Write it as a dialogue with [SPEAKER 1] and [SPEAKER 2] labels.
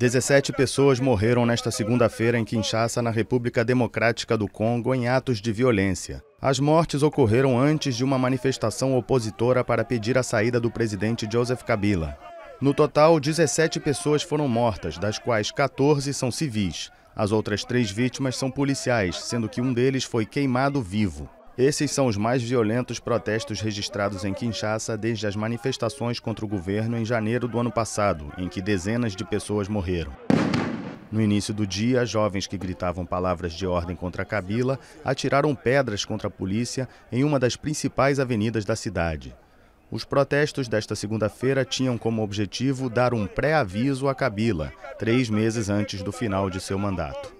[SPEAKER 1] 17 pessoas morreram nesta segunda-feira em Kinshasa, na República Democrática do Congo, em atos de violência. As mortes ocorreram antes de uma manifestação opositora para pedir a saída do presidente Joseph Kabila. No total, 17 pessoas foram mortas, das quais 14 são civis. As outras três vítimas são policiais, sendo que um deles foi queimado vivo. Esses são os mais violentos protestos registrados em Kinshasa desde as manifestações contra o governo em janeiro do ano passado, em que dezenas de pessoas morreram. No início do dia, jovens que gritavam palavras de ordem contra Kabila atiraram pedras contra a polícia em uma das principais avenidas da cidade. Os protestos desta segunda-feira tinham como objetivo dar um pré-aviso a Kabila, três meses antes do final de seu mandato.